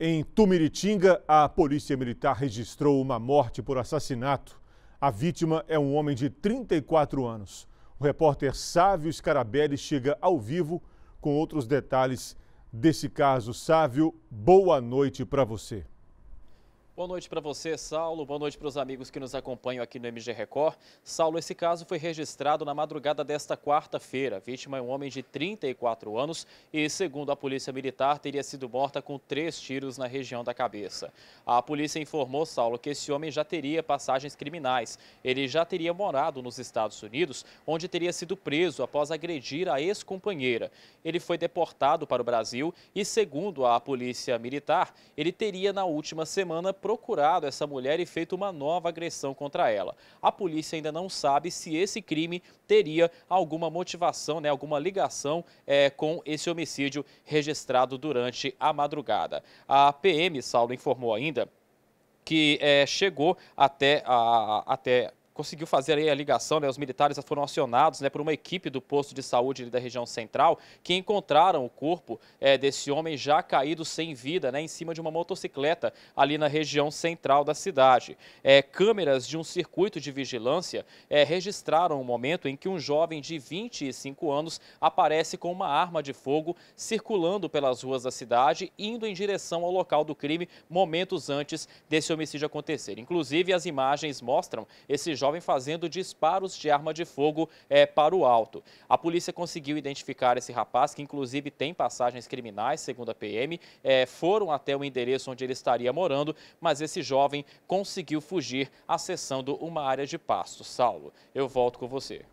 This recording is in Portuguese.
Em Tumiritinga, a Polícia Militar registrou uma morte por assassinato. A vítima é um homem de 34 anos. O repórter Sávio Scarabelli chega ao vivo com outros detalhes desse caso. Sávio, boa noite para você. Boa noite para você, Saulo. Boa noite para os amigos que nos acompanham aqui no MG Record. Saulo, esse caso foi registrado na madrugada desta quarta-feira. A vítima é um homem de 34 anos e, segundo a Polícia Militar, teria sido morta com três tiros na região da cabeça. A polícia informou, Saulo, que esse homem já teria passagens criminais. Ele já teria morado nos Estados Unidos, onde teria sido preso após agredir a ex-companheira. Ele foi deportado para o Brasil e, segundo a Polícia Militar, ele teria na última semana procurado essa mulher e feito uma nova agressão contra ela. A polícia ainda não sabe se esse crime teria alguma motivação, né, alguma ligação é, com esse homicídio registrado durante a madrugada. A PM, Saulo, informou ainda que é, chegou até, a, até conseguiu fazer a ligação, né? os militares foram acionados né, por uma equipe do posto de saúde da região central que encontraram o corpo é, desse homem já caído sem vida né, em cima de uma motocicleta ali na região central da cidade. É, câmeras de um circuito de vigilância é, registraram o um momento em que um jovem de 25 anos aparece com uma arma de fogo circulando pelas ruas da cidade, indo em direção ao local do crime momentos antes desse homicídio acontecer. Inclusive, as imagens mostram esse jovem jovem fazendo disparos de arma de fogo é, para o alto. A polícia conseguiu identificar esse rapaz, que inclusive tem passagens criminais, segundo a PM, é, eh, foram até o endereço onde ele estaria morando, mas esse jovem conseguiu fugir acessando uma área de pasto. Saulo, eu volto com você.